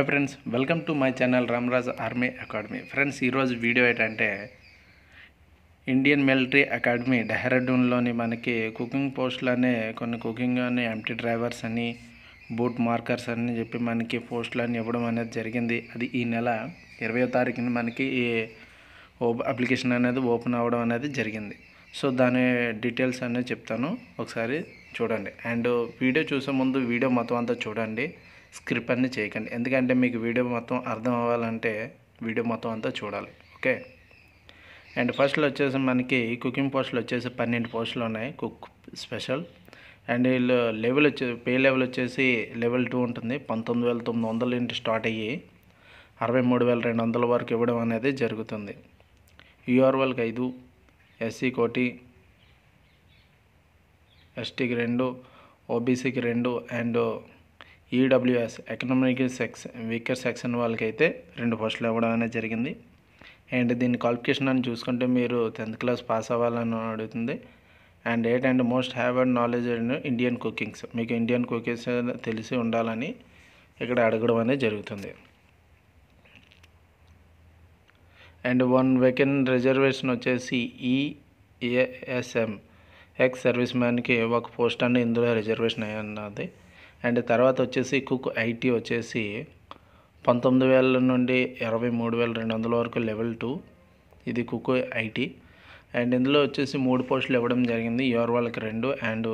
hi friends welcome to my channel Ramaraj army academy friends ఈరోజు video ఏంటంటే Indian military academy డెహ్రాడూన్లోని మనకి cooking పోస్టులు అనే కొన్ని కుకింగ్ అని ఎంటీ డ్రైవర్స్ అని బూట్ మార్కర్స్ అని చెప్పి మనకి పోస్టులు అని ఇవ్వడం అనేది జరిగింది అది ఈ నెల ఇరవయో తారీఖున మనకి ఈ అప్లికేషన్ అనేది ఓపెన్ అవ్వడం అనేది జరిగింది సో దాని డీటెయిల్స్ అనేది చెప్తాను ఒకసారి చూడండి అండ్ వీడియో చూసే ముందు వీడియో మొత్తం అంతా చూడండి స్క్రిప్ అన్ని చేయకండి ఎందుకంటే మీకు వీడియో మొత్తం అర్థం అవ్వాలంటే వీడియో మొత్తం అంతా చూడాలి ఓకే అండ్ ఫస్ట్లో వచ్చేసి మనకి కుకింగ్ పోస్టులు వచ్చేసి పన్నెండు పోస్టులు ఉన్నాయి కుక్ స్పెషల్ అండ్ వీళ్ళు లెవెల్ వచ్చే పే లెవెల్ వచ్చేసి లెవెల్ టూ ఉంటుంది పంతొమ్మిది వేల తొమ్మిది వందల నుండి స్టార్ట్ అయ్యి అరవై మూడు వేల రెండు వందల వరకు ఇవ్వడం అనేది జరుగుతుంది యూఆర్వల్కి ఐదు ఎస్సీ కోటి ఎస్టీకి రెండు ఓబీసీకి రెండు and EWS economic section weaker section వాళ్ళకైతే రెండు పోస్టులు ఇవ్వడం అనేది జరిగింది అండ్ దీని క్వాలిఫికేషన్ అని చూసుకుంటే మీరు టెన్త్ క్లాస్ పాస్ అవ్వాలని అడుగుతుంది and eight and most have and knowledge and Indian cookings మీకు ఇండియన్ కుకింగ్స్ తెలిసి ఉండాలని ఇక్కడ అడగడం అనేది జరుగుతుంది అండ్ వన్ వెకెన్ రిజర్వేషన్ వచ్చేసి ఈఏఎస్ఎం ఎక్స్ సర్వీస్ మ్యాన్కి ఒక పోస్ట్ అనేది ఇందులో రిజర్వేషన్ అయ్యి ఉన్నది అండ్ తర్వాత వచ్చేసి కుక్ ఐటీ వచ్చేసి పంతొమ్మిది వేల నుండి ఇరవై మూడు వేల రెండు వందల వరకు లెవెల్ టూ ఇది కుక్ ఐటీ అండ్ ఇందులో వచ్చేసి మూడు పోస్టులు ఇవ్వడం జరిగింది యువర్ వాళ్ళకి రెండు అండ్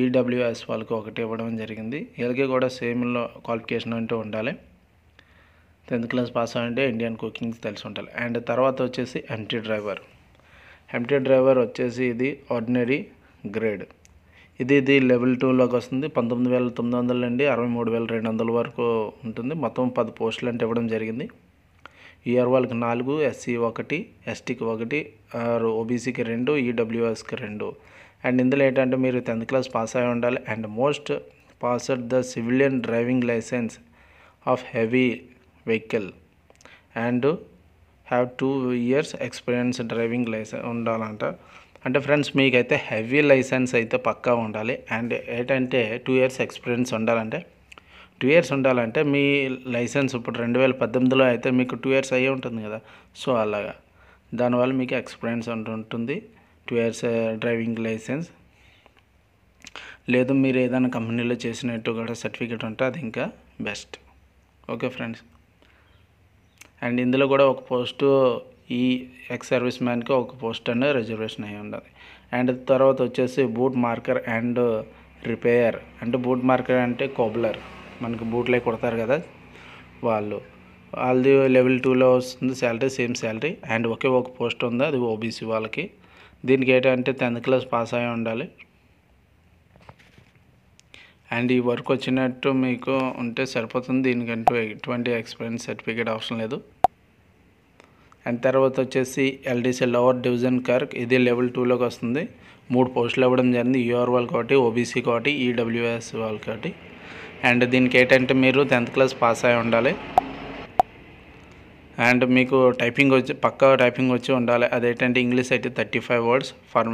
ఈడబ్ల్యూఎస్ వాళ్ళకి ఒకటి ఇవ్వడం జరిగింది వీళ్ళకి కూడా సేమ్లో క్వాలిఫికేషన్ అంటూ ఉండాలి టెన్త్ క్లాస్ పాస్ అంటే ఇండియన్ కుకింగ్స్ తెలిసి ఉండాలి అండ్ తర్వాత వచ్చేసి ఎంటీ డ్రైవర్ ఎంటీ డ్రైవర్ వచ్చేసి ఇది ఆర్డినరీ గ్రేడ్ ఇది ఇది లెవెల్ టూలోకి వస్తుంది పంతొమ్మిది వేల తొమ్మిది వందల అండి అరవై మూడు వేల రెండు వందల వరకు ఉంటుంది మొత్తం పది పోస్టులు అంటే ఇవ్వడం జరిగింది ఈఆర్ వాళ్ళకి నాలుగు ఎస్సీ ఒకటి ఎస్టీకి ఒకటి ఓబీసీకి రెండు ఈడబ్ల్యూఎస్కి రెండు అండ్ ఇందులో ఏంటంటే మీరు టెన్త్ క్లాస్ పాస్ అయి ఉండాలి and most passed the civilian driving licence of heavy vehicle and have two years experience driving licence ఉండాలంట అంటే ఫ్రెండ్స్ మీకైతే హెవీ లైసెన్స్ అయితే పక్కా ఉండాలి అండ్ ఏంటంటే టూ ఇయర్స్ ఎక్స్పీరియన్స్ ఉండాలంటే టూ ఇయర్స్ ఉండాలంటే మీ లైసెన్స్ ఇప్పుడు రెండు వేల పద్దెనిమిదిలో అయితే మీకు టూ ఇయర్స్ అయ్యే ఉంటుంది కదా సో అలాగా దానివల్ల మీకు ఎక్స్పీరియన్స్ ఉంటుంది టూ ఇయర్స్ డ్రైవింగ్ లైసెన్స్ లేదు మీరు ఏదైనా కంపెనీలో చేసినట్టు కూడా సర్టిఫికేట్ ఉంటే అది ఇంకా బెస్ట్ ఓకే ఫ్రెండ్స్ అండ్ ఇందులో కూడా ఒక పోస్టు ఈ ఎక్స్ సర్వీస్ మ్యాన్కి ఒక పోస్ట్ అనేది రిజర్వేషన్ అయి ఉండదు అండ్ తర్వాత వచ్చేసి బూట్ మార్కర్ అండ్ రిపేయర్ అంటే బూట్ మార్కర్ అంటే కోబ్లర్ మనకి బూట్లే కొడతారు కదా వాళ్ళు వాళ్ళది లెవెల్ టూలో వస్తుంది శాలరీ సేమ్ శాలరీ అండ్ ఒకే ఒక పోస్ట్ ఉంది అది ఓబీసీ వాళ్ళకి దీనికి ఏంటంటే టెన్త్ క్లాస్ పాస్ అయి ఉండాలి అండ్ ఈ వర్క్ వచ్చినట్టు మీకు ఉంటే సరిపోతుంది దీనికంటూ ఎటువంటి ఎక్స్పీరియన్స్ సర్టిఫికేట్ అవసరం లేదు అండ్ తర్వాత వచ్చేసి ఎల్డీసీ లోవర్ డివిజన్ కర్క్ ఇది లెవెల్ టూలోకి వస్తుంది మూడు పోస్టులు ఇవ్వడం జరిగింది యూఆర్ e వాళ్ళు కాబట్టి ఓబీసీ కాబట్టి ఈడబ్ల్యూఎస్ e వాళ్ళు కాబట్టి అండ్ దీనికి ఏంటంటే మీరు టెన్త్ క్లాస్ పాస్ అయి ఉండాలి అండ్ మీకు టైపింగ్ వచ్చి పక్కా టైపింగ్ వచ్చి ఉండాలి అదేంటంటే ఇంగ్లీష్ అయితే thirty five words for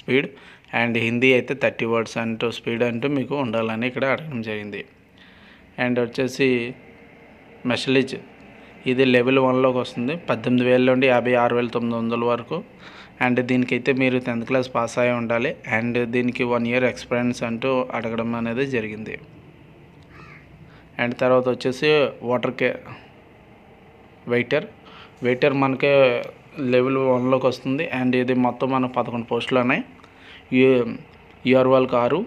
speed and Hindi అయితే థర్టీ వర్డ్స్ అంటూ స్పీడ్ అంటూ మీకు ఉండాలని ఇక్కడ అడగడం జరిగింది అండ్ వచ్చేసి మెసలేజ్ ఇది లెవెల్ వన్లోకి వస్తుంది పద్దెనిమిది వేల నుండి యాభై ఆరు వేల తొమ్మిది వందల వరకు అండ్ దీనికైతే మీరు టెన్త్ క్లాస్ పాస్ అయి ఉండాలి అండ్ దీనికి వన్ ఇయర్ ఎక్స్పీరియన్స్ అంటూ అడగడం అనేది జరిగింది అండ్ తర్వాత వచ్చేసి వాటర్ కే వెయిటర్ వెయిటర్ మనకి లెవెల్ వన్లోకి వస్తుంది అండ్ ఇది మొత్తం మనకు పదకొండు పోస్టులు ఉన్నాయి వాళ్ళకి ఆరు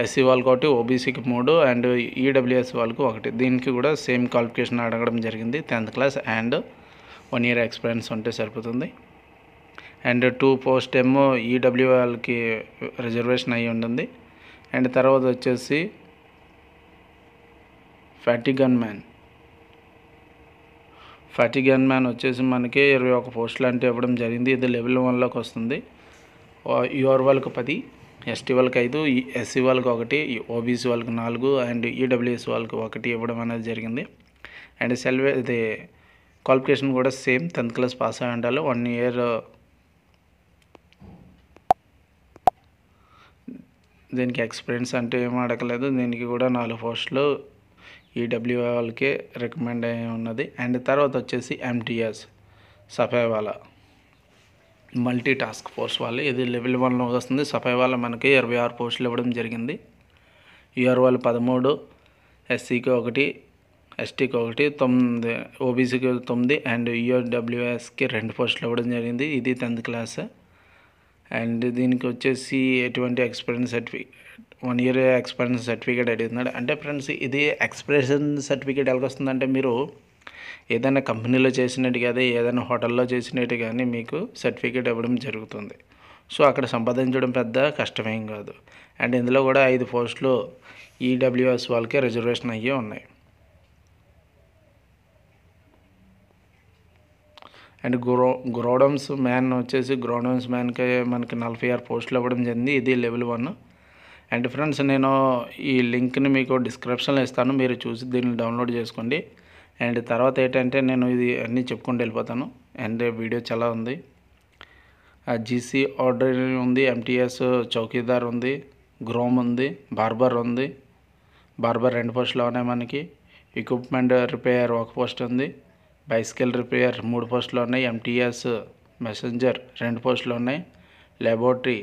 ఎస్సీ వాళ్ళకి ఒకటి ఓబీసీకి మూడు అండ్ ఈడబ్ల్యూఎస్ వాళ్ళకు ఒకటి దీనికి కూడా సేమ్ క్వాలిఫికేషన్ అడగడం జరిగింది tenth class and one year experience ఉంటే సరిపోతుంది అండ్ టూ పోస్ట్ ఏమో ఈడబ్ల్యూ వాళ్ళకి రిజర్వేషన్ అయ్యి ఉంటుంది అండ్ తర్వాత వచ్చేసి గన్ మ్యాన్ గన్ మ్యాన్ వచ్చేసి మనకి ఇరవై ఒక పోస్టులు అంటే ఇవ్వడం జరిగింది ఇది లెవెల్ వన్లోకి వస్తుంది యువర్ వాళ్ళకు పది ఎస్టీ వాళ్ళకి ఐదు ఎస్సీ వాళ్ళకి ఒకటి ఓబీసీ వాళ్ళకి నాలుగు అండ్ ఈడబ్ల్యూఎస్ వాళ్ళకి ఒకటి ఇవ్వడం అనేది జరిగింది అండ్ సెల్వ్ ఇది క్వాలిఫికేషన్ కూడా సేమ్ టెన్త్ క్లాస్ పాస్ అయి ఉండాలి వన్ ఇయర్ దీనికి ఎక్స్పీరియన్స్ అంటే ఏం అడగలేదు దీనికి కూడా నాలుగు పోస్టులు ఈడబ్ల్యూ వాళ్ళకే రికమెండ్ అయి ఉన్నది అండ్ తర్వాత వచ్చేసి ఎంటీఎస్ సఫేవాలా మల్టీ టాస్క్ ఫోర్స్ వాళ్ళు ఇది లెవెల్ వన్లో వస్తుంది సఫై వాళ్ళ మనకి ఇరవై ఆరు పోస్టులు ఇవ్వడం జరిగింది ఈఆర్ వాళ్ళు పదమూడు ఎస్సీకి ఒకటి ఎస్టీకి ఒకటి తొమ్మిది ఓబీసీకి తొమ్మిది అండ్ ఈఓడబ్ల్యూఎస్కి రెండు పోస్టులు ఇవ్వడం జరిగింది ఇది టెన్త్ క్లాస్ అండ్ దీనికి వచ్చేసి ఎటువంటి experience certificate one year experience certificate అడుగుతున్నాడు అంటే ఫ్రెండ్స్ ఇది ఎక్స్పీరియన్స్ సర్టిఫికేట్ ఎలాగొస్తుందంటే మీరు ఏదైనా కంపెనీలో చేసినట్టు కానీ ఏదైనా హోటల్లో చేసినట్టు కానీ మీకు సర్టిఫికేట్ ఇవ్వడం జరుగుతుంది సో అక్కడ సంపాదించడం పెద్ద కష్టమేం కాదు అండ్ ఇందులో కూడా ఐదు పోస్టులు ఈడబ్ల్యూఎస్ వాళ్ళకే రిజర్వేషన్ అయ్యి ఉన్నాయి అండ్ గ్రో గ్రోడమ్స్ మ్యాన్ వచ్చేసి గ్రోడమ్స్ మ్యాన్కి మనకి నలభై ఆరు పోస్టులు ఇవ్వడం జరిగింది ఇది లెవెల్ వన్ అండ్ ఫ్రెండ్స్ నేను ఈ లింక్ని మీకు డిస్క్రిప్షన్లో ఇస్తాను మీరు చూసి దీన్ని డౌన్లోడ్ చేసుకోండి అండ్ తర్వాత ఏంటంటే నేను ఇది అన్నీ చెప్పుకుంటూ వెళ్ళిపోతాను అండ్ వీడియో చాలా ఉంది జీసీ ఆర్డర్ ఉంది ఎంటీఎస్ చౌకీదార్ ఉంది గ్రోమ్ ఉంది బార్బర్ ఉంది బార్బర్ రెండు పోస్టులు ఉన్నాయి మనకి ఎక్విప్మెంట్ రిపేర్ ఒక పోస్ట్ ఉంది బైసికల్ రిపేర్ మూడు పోస్టులు ఉన్నాయి ఎంటీఎస్ మెసెంజర్ రెండు పోస్టులు ఉన్నాయి లెబొరేటరీ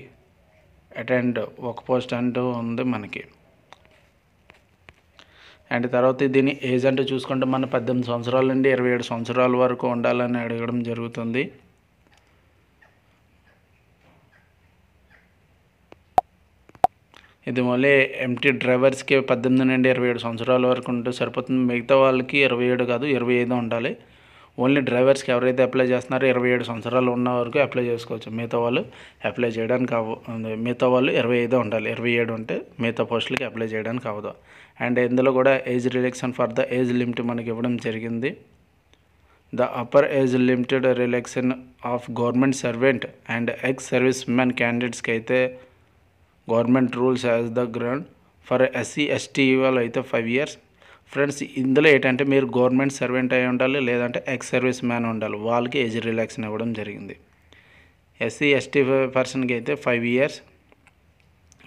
అటెండ్ ఒక పోస్ట్ అంటూ ఉంది మనకి అండ్ తర్వాత దీని ఏజ్ అంటే చూసుకుంటే మన పద్దెనిమిది సంవత్సరాల నుండి ఇరవై ఏడు సంవత్సరాల వరకు ఉండాలని అడగడం జరుగుతుంది ఇది మళ్ళీ ఎంటీ డ్రైవర్స్కి పద్దెనిమిది నుండి ఇరవై ఏడు సంవత్సరాల వరకు ఉంటే సరిపోతుంది మిగతా వాళ్ళకి ఇరవై ఏడు కాదు ఇరవై ఐదు ఉండాలి ఓన్లీ డ్రైవర్స్కి ఎవరైతే అప్లై చేస్తున్నారో ఇరవై ఏడు సంవత్సరాలు ఉన్న వరకు అప్లై చేసుకోవచ్చు మిగతా వాళ్ళు అప్లై చేయడానికి అవ మిగతా వాళ్ళు ఇరవై ఐదు ఉండాలి ఇరవై ఏడు ఉంటే మిగతా పోస్టులకి అప్లై చేయడానికి అవ్వదు అండ్ ఇందులో కూడా age relaxation for the age limit మనకి ఇవ్వడం జరిగింది the upper age limited relaxation of government servant and ex service men క్యాండిడేట్స్కి అయితే government rules as the ground for SC ST వాళ్ళు అయితే ఫైవ్ ఇయర్స్ ఫ్రెండ్స్ ఇందులో ఏంటంటే మీరు గవర్నమెంట్ సర్వెంట్ అయి ఉండాలి లేదంటే ఎక్స్ సర్వీస్ మ్యాన్ ఉండాలి వాళ్ళకి ఏజ్ రిలాక్సన్ ఇవ్వడం జరిగింది ఎస్సీ ఎస్టీ పర్సన్కి అయితే ఫైవ్ ఇయర్స్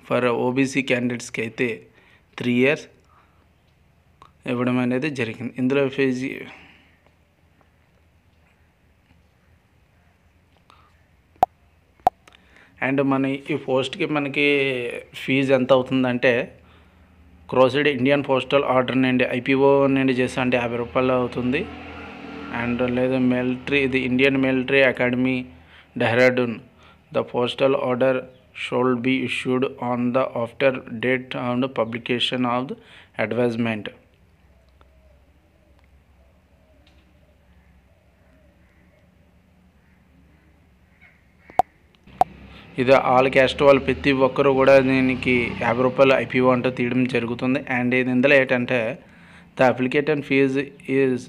ఫర్ ఓబీసీ క్యాండిడేట్స్కి అయితే త్రీ ఇయర్స్ ఇవ్వడం అనేది జరిగింది ఇందులో ఫీజు అండ్ మన ఈ పోస్ట్కి మనకి ఫీజు ఎంత అవుతుందంటే క్రోసిడ్ ఇండియన్ పోస్టల్ ఆర్డర్ నుండి ఐపీఓ నుండి చేస్తే అంటే యాభై రూపాయలు అవుతుంది అండ్ లేదా మిలిటరీ ఇది Indian military academy Dehradun the postal order should be issued on the after date and publication of the advertisement ఇది ఆల్ క్యాస్ట్ వాళ్ళు ప్రతి ఒక్కరు కూడా దీనికి యాభై రూపాయలు ఐపీఓ అంటూ తీయడం జరుగుతుంది అండ్ ఇది ఇందులో ఏంటంటే the application fees is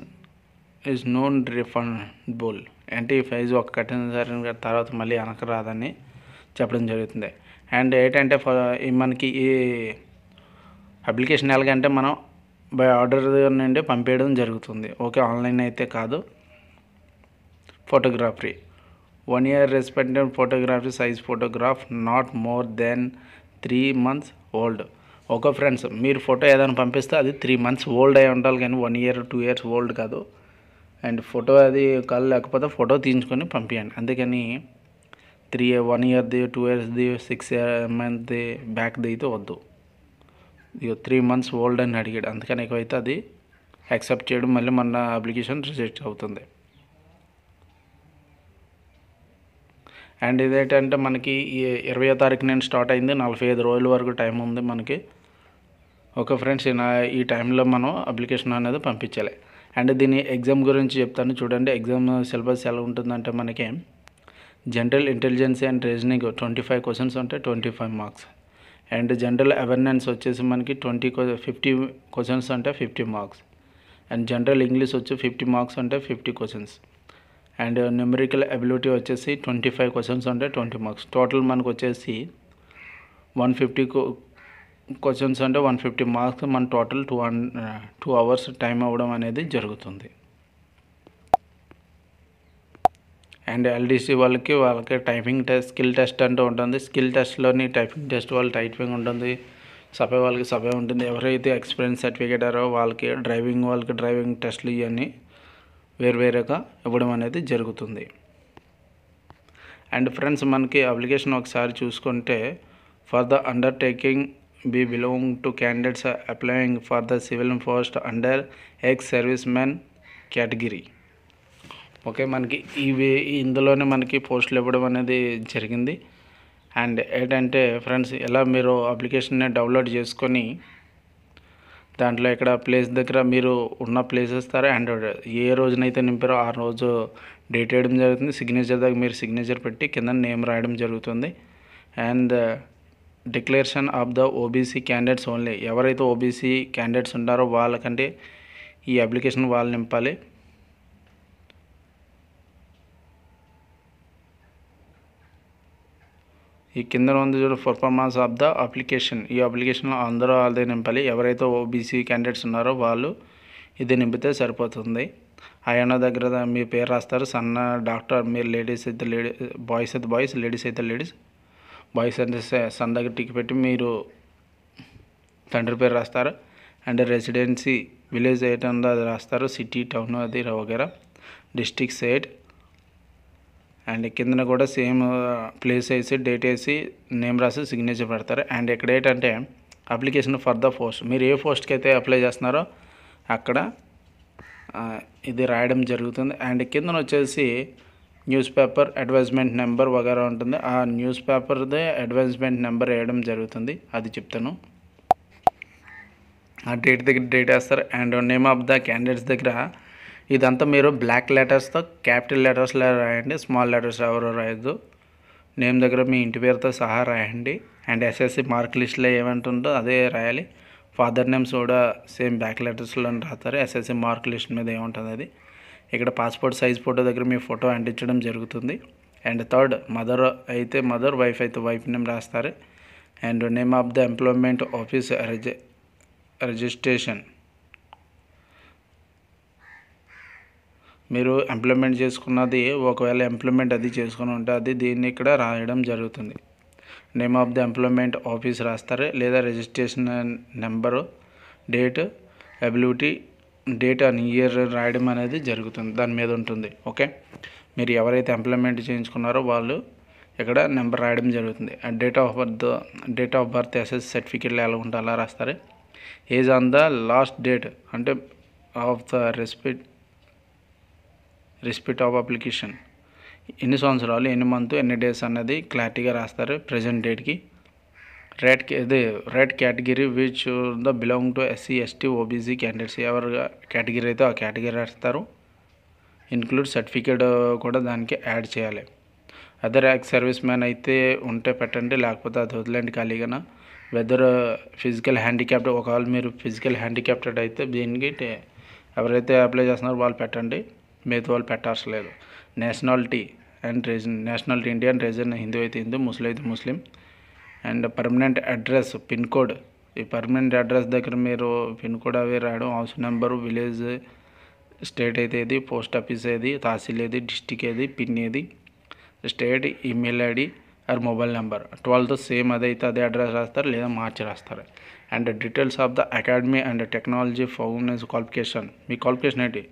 is non refundable అంటే ఈ ఫీజు ఒక కట్టిన తర్వాత మళ్ళీ వెనక రాదని చెప్పడం జరుగుతుంది అండ్ ఏంటంటే మనకి ఈ అప్లికేషన్ ఎలాగంటే మనం బై ఆర్డర్ నుండి పంపేయడం జరుగుతుంది ఓకే ఆన్లైన్ అయితే కాదు photography one year respected photography size photograph not more than three months old ఒక ఫ్రెండ్స్ మీరు ఫోటో ఏదైనా పంపిస్తే అది త్రీ మంత్స్ ఓల్డ్ అయి ఉండాలి కానీ one year two years old కాదు అండ్ ఫోటో అది కాదు లేకపోతే ఫోటో తీయించుకొని పంపించండి అందుకని త్రీ వన్ ఇయర్ది టూ ఇయర్స్ది సిక్స్ ఇయర్ మంత్ది బ్యాక్ది అయితే వద్దు ఇక త్రీ మంత్స్ ఓల్డ్ అని అడిగాడు అందుకని ఎక్కువైతే అది యాక్సెప్ట్ చేయడం మళ్ళీ మన అప్లికేషన్ రిజెక్ట్ అవుతుంది అండ్ ఇదేంటంటే మనకి ఇరవయో తారీఖు నేను స్టార్ట్ అయింది నలభై ఐదు రోజుల వరకు టైం ఉంది మనకి ఓకే ఫ్రెండ్స్ ఈ టైంలో మనం అప్లికేషన్ అనేది పంపించాలి అండ్ దీని ఎగ్జామ్ గురించి చెప్తాను చూడండి ఎగ్జామ్ సిలబస్ ఎలా ఉంటుందంటే మనకి general intelligence and reasoning twenty five questions ఉంటాయి twenty five marks and general awareness వచ్చేసి మనకి ట్వంటీ ఫిఫ్టీ క్వశ్చన్స్ అంటే fifty marks and general English వచ్చి ఫిఫ్టీ మార్క్స్ అంటే fifty questions and numerical ability వచ్చేసి ట్వంటీ ఫైవ్ క్వశ్చన్స్ ఉంటే twenty marks total మనకు వచ్చేసి వన్ ఫిఫ్టీ క్వశ్చన్స్ అంటే వన్ ఫిఫ్టీ మార్క్స్ మన total two hundred two hours time అవ్వడం అనేది జరుగుతుంది అండ్ ఎల్డీసీ వాళ్ళకి వాళ్ళకి టైపింగ్ టెస్ట్ స్కిల్ టెస్ట్ అంటూ ఉంటుంది స్కిల్ టెస్ట్లోని టైపింగ్ టెస్ట్ వాళ్ళు టైపింగ్ ఉంటుంది సభ వాళ్ళకి సభ ఉంటుంది ఎవరైతే ఎక్స్పీరియన్స్ సర్టిఫికేట్ అరో వాళ్ళకి డ్రైవింగ్ వాళ్ళకి డ్రైవింగ్ టెస్ట్లు ఇవన్నీ వేరువేరుగా ఇవ్వడం అనేది జరుగుతుంది అండ్ ఫ్రెండ్స్ మనకి అప్లికేషన్ ఒకసారి చూసుకుంటే for the undertaking be belong to candidates applying for the civil post under ex service men category okay మనకి ఇవి ఇందులోనే మనకి పోస్టులు ఇవ్వడం అనేది జరిగింది అండ్ ఏంటంటే ఫ్రెండ్స్ ఎలా మీరు అప్లికేషన్ని డౌన్లోడ్ చేసుకొని దాంట్లో ఇక్కడ ప్లేస్ దగ్గర మీరు ఉన్న ప్లేస్ ఇస్తారు అండ్ ఏ రోజునైతే నింపారో ఆ రోజు డేట్ వేయడం జరుగుతుంది సిగ్నేచర్ దగ్గర మీరు సిగ్నేచర్ పెట్టి కింద నేమ్ రాయడం జరుగుతుంది and declaration of the OBC candidates only ఎవరైతే ఓబీసీ క్యాండిడేట్స్ ఉంటారో వాళ్ళకంటే ఈ అప్లికేషన్ వాళ్ళు నింపాలి ఈ కింద ఉంది చూడు పర్ఫార్మెన్స్ ఆఫ్ ద అప్లికేషన్ ఈ అప్లికేషన్లో అందరూ వాళ్ళదే నింపాలి ఎవరైతే ఓబీసీ క్యాండిడేట్స్ ఉన్నారో వాళ్ళు ఇది నింపితే సరిపోతుంది ఆయన దగ్గర మీ పేరు రాస్తారు సన్న డాక్టర్ మీరు లేడీస్ అయితే లేడీ బాయ్స్ అయితే బాయ్స్ లేడీస్ అయితే లేడీస్ బాయ్స్ అంటే సన్ దగ్గర టిక్ పెట్టి మీరు తండ్రి పేరు రాస్తారు అండ్ రెసిడెన్సీ విలేజ్ ఏటందో అది రాస్తారు సిటీ టౌన్ అది వగేరా డిస్టిక్ సైడ్ అండ్ కిందన కూడా సేమ్ ప్లేస్ వేసి డేట్ వేసి నేమ్ రాసి సిగ్నేచర్ పెడతారు అండ్ ఇక్కడ ఏంటంటే అప్లికేషన్ ఫర్ ద పోస్ట్ మీరు ఏ పోస్ట్కి అయితే అప్లై చేస్తున్నారో అక్కడ ఇది రాయడం జరుగుతుంది అండ్ కిందన వచ్చేసి న్యూస్ పేపర్ అడ్వర్టైజ్మెంట్ నెంబర్ వగేర ఉంటుంది ఆ న్యూస్ పేపర్దే అడ్వర్టైజ్మెంట్ నెంబర్ వేయడం జరుగుతుంది అది చెప్తాను ఆ డేట్ దగ్గర డేట్ వేస్తారు and name of the candidates దగ్గర ఇదంతా మీరు బ్లాక్ లెటర్స్తో క్యాపిటల్ లెటర్స్లో రాయండి స్మాల్ లెటర్స్ ఎవరు రాయొద్దు నేమ్ దగ్గర మీ ఇంటి పేరుతో సహా రాయండి అండ్ ఎస్ఎస్సి మార్క్ లిస్ట్లో ఏమంటుందో అదే రాయాలి ఫాదర్ నేమ్స్ కూడా సేమ్ బ్యాక్ లెటర్స్లో రాస్తారు ఎస్ఎస్సి మార్క్ లిస్ట్ మీద ఏముంటుంది అది ఇక్కడ పాస్పోర్ట్ సైజ్ ఫోటో దగ్గర మీ ఫోటో అంటించడం జరుగుతుంది అండ్ థర్డ్ మదర్ అయితే మదర్ వైఫ్ అయితే వైఫ్ నేమ్ రాస్తారు and name of the employment office registration మీరు ఇంప్లిమెంట్ చేసుకున్నది ఒకవేళ ఇంప్లిమెంట్ అది చేసుకుని ఉంటే అది దీన్ని ఇక్కడ రాయడం జరుగుతుంది name of the employment office రాస్తారు లేదా registration number date ability date and year రాయడం అనేది జరుగుతుంది దాని మీద ఉంటుంది ఓకే మీరు ఎవరైతే ఎంప్లాయ్మెంట్ చేయించుకున్నారో వాళ్ళు ఇక్కడ నెంబర్ రాయడం జరుగుతుంది date of birth date of birth SS certificate ఎలా ఉంటే అలా రాస్తారు age on the last date అంటే of the respect receipt of application ఎన్ని సంవత్సరాలు ఎన్ని మంత్ ఎన్ని డేస్ అన్నది క్లారిటీగా రాస్తారు ప్రజెంట్ డేట్కి రేట్ ఇది right category which the belong to SC ST OBC candidates ఎవరు కేటగిరీ అయితే ఆ కేటగిరీ రాస్తారు ఇన్క్లూడ్ సర్టిఫికేట్ కూడా దానికి యాడ్ చేయాలి అదర్ యాక్ సర్వీస్ మ్యాన్ అయితే ఉంటే పెట్టండి లేకపోతే అది వదిలేండి ఖాళీగా వెదర్ ఫిజికల్ హ్యాండిక్యాప్ట్ ఒకవేళ మీరు ఫిజికల్ హ్యాండిక్యాప్టెడ్ అయితే దీనికి ఎవరైతే అప్లై చేస్తున్నారో వాళ్ళు పెట్టండి భేదవాలు పెట్టాల్సలేదు nationality and religion nationality Indian religion Hindu అయితే హిందూ ముస్లిం అయితే ముస్లిం and permanent address pin code ఈ పర్మనెంట్ అడ్రస్ దగ్గర మీరు పిన్ కోడ్ అవి రాయడం హౌస్ నెంబరు విలేజ్ స్టేట్ అయితే ఏది పోస్ట్ ఆఫీస్ ఏది తహసీల్ ఏది డిస్టిక్ ఏది పిన్ ఏది state email ID or mobile number twelfth same అదైతే అదే అడ్రస్ రాస్తారు లేదా మార్చి రాస్తారు and details of the academy and technology ఫౌండెన్స్ క్వాలిఫికేషన్ మీ క్వాలిఫికేషన్ ఏంటి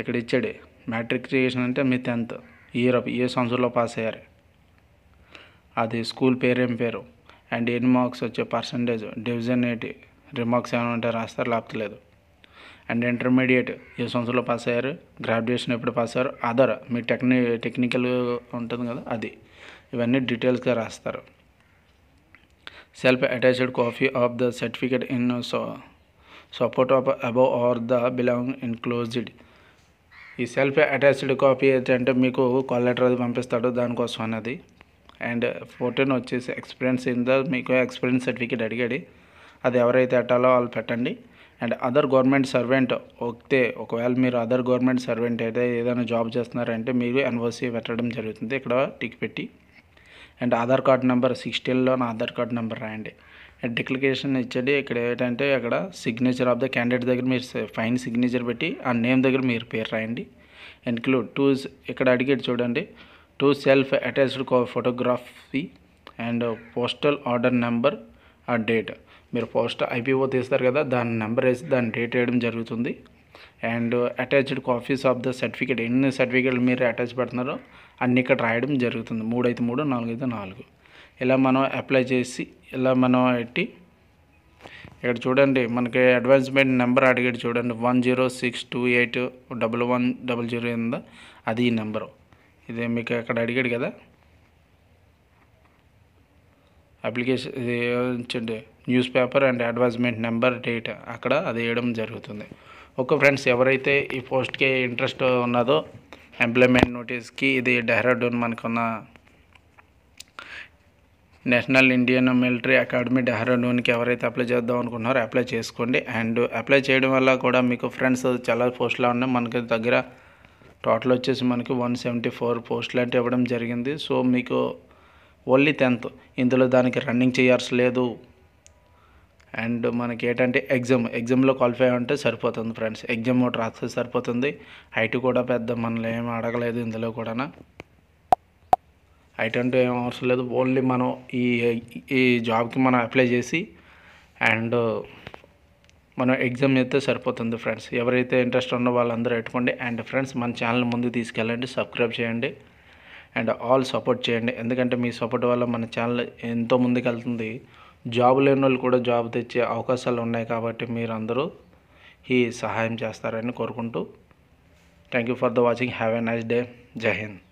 ఇక్కడ ఇచ్చాడు మ్యాట్రిక్యులేషన్ అంటే మీ టెన్త్ ఇయర్ ఏ సంవత్సరంలో పాస్ అయ్యారు అది స్కూల్ పేరు ఏం పేరు అండ్ ఎన్ని మార్క్స్ వచ్చే పర్సంటేజ్ డివిజన్ ఏంటి రిమార్క్స్ ఏమైనా ఉంటే రాస్తారు లేకపోతే లేదు అండ్ ఇంటర్మీడియట్ ఏ సంవత్సరంలో పాస్ అయ్యారు గ్రాడ్యుయేషన్ ఎప్పుడు పాస్ అయ్యారు అదర్ మీ టెక్ని టెక్నికల్ ఉంటుంది కదా అది ఇవన్నీ డీటెయిల్స్గా రాస్తారు self attached copy of the certificate in so support of above are the belong enclosed ఈ సెల్ఫ్ అటాచ్డ్ కాపీ ఏంటంటే మీకు కాల్ లెటర్ అది పంపిస్తాడు దానికోసం అన్నది అండ్ ఫోర్టీన్ వచ్చేసి ఎక్స్పీరియన్స్ ఇన్ ద మీకు ఎక్స్పీరియన్స్ సర్టిఫికేట్ అడిగాడు అది ఎవరైతే అట్టాలో వాళ్ళు పెట్టండి అండ్ అదర్ గవర్నమెంట్ సర్వెంట్ ఒకతే ఒకవేళ మీరు అదర్ గవర్నమెంట్ సర్వెంట్ అయితే ఏదైనా జాబ్ చేస్తున్నారంటే మీరు ఎన్ఓసీ పెట్టడం జరుగుతుంది ఇక్కడ టిక్ పెట్టి అండ్ ఆధార్ కార్డ్ నెంబర్ సిక్స్టీన్లో నా ఆధార్ కార్డ్ నెంబర్ రాయండి డిక్లరేషన్ ఇచ్చేది ఇక్కడ ఏంటంటే అక్కడ సిగ్నేచర్ ఆఫ్ ద క్యాండిడేట్ దగ్గర మీరు ఫైన్ సిగ్నేచర్ పెట్టి ఆ నేమ్ దగ్గర మీరు పేరు రాయండి ఇన్క్లూడ్ టూ ఇక్కడ అడిగేది చూడండి two self attached photography and postal order number ఆ డేట్ మీరు పోస్ట్ ఐపీఓ తీస్తారు కదా దాని నెంబర్ వేసి దాని డేట్ వేయడం జరుగుతుంది and attached copies of the certificate ఎన్ని సర్టిఫికేట్లు మీరు అటాచ్ పెడుతున్నారో అన్ని ఇక్కడ రాయడం జరుగుతుంది మూడైతే మూడు నాలుగైతే నాలుగు ఇలా మనం అప్లై చేసి ఇలా మనం పెట్టి ఇక్కడ చూడండి మనకి అడ్వాన్స్మెంట్ నెంబర్ అడిగాడు చూడండి one zero six two eight double one double zero ఉందా అది ఈ నెంబరు ఇది మీకు అక్కడ అడిగాడు కదా అప్లికేషన్ ఇది newspaper and advancement number date అక్కడ అది వేయడం జరుగుతుంది ఓకే ఫ్రెండ్స్ ఎవరైతే ఈ పోస్ట్కి ఇంట్రెస్ట్ ఉన్నదో ఎంప్లాయ్మెంట్ నోటీస్కి ఇది డెహ్రాడూన్ మనకున్న నేషనల్ ఇండియన్ మిలిటరీ అకాడమీ డెహ్రాడూన్కి ఎవరైతే అప్లై చేద్దాం అనుకుంటున్నారో అప్లై చేసుకోండి అండ్ అప్లై చేయడం వల్ల కూడా మీకు ఫ్రెండ్స్ చాలా పోస్టులు ఉన్నాయి మనకి దగ్గర టోటల్ వచ్చేసి మనకి వన్ సెవెంటీ ఫోర్ పోస్టులు అంటే ఇవ్వడం జరిగింది సో మీకు ఓన్లీ టెన్త్ ఇందులో దానికి రన్నింగ్ చేయాల్సి లేదు అండ్ మనకి ఏంటంటే ఎగ్జామ్ ఎగ్జామ్లో క్వాలిఫై ఉంటే సరిపోతుంది ఫ్రెండ్స్ ఎగ్జామ్ ఒకటి రాస్తే సరిపోతుంది హైట్ కూడా పెద్ద మనల్ని ఏమీ అడగలేదు ఇందులో కూడా ఐటెంట్ ఏం అవసరం లేదు ఓన్లీ మనం ఈ ఈ జాబ్కి మనం అప్లై చేసి అండ్ మనం ఎగ్జామ్ అయితే సరిపోతుంది ఫ్రెండ్స్ ఎవరైతే ఇంట్రెస్ట్ ఉన్న వాళ్ళందరూ పెట్టుకోండి అండ్ ఫ్రెండ్స్ మన ఛానల్ ముందు తీసుకెళ్ళండి సబ్స్క్రైబ్ చేయండి అండ్ ఆల్ సపోర్ట్ చేయండి ఎందుకంటే మీ సపోర్ట్ వల్ల మన ఛానల్ ఎంతో ముందుకు వెళ్తుంది జాబ్ లేని వాళ్ళు కూడా జాబ్ తెచ్చే అవకాశాలు ఉన్నాయి కాబట్టి మీరు అందరూ ఈ సహాయం చేస్తారని కోరుకుంటూ thank you for the watching have a nice day జై హింద్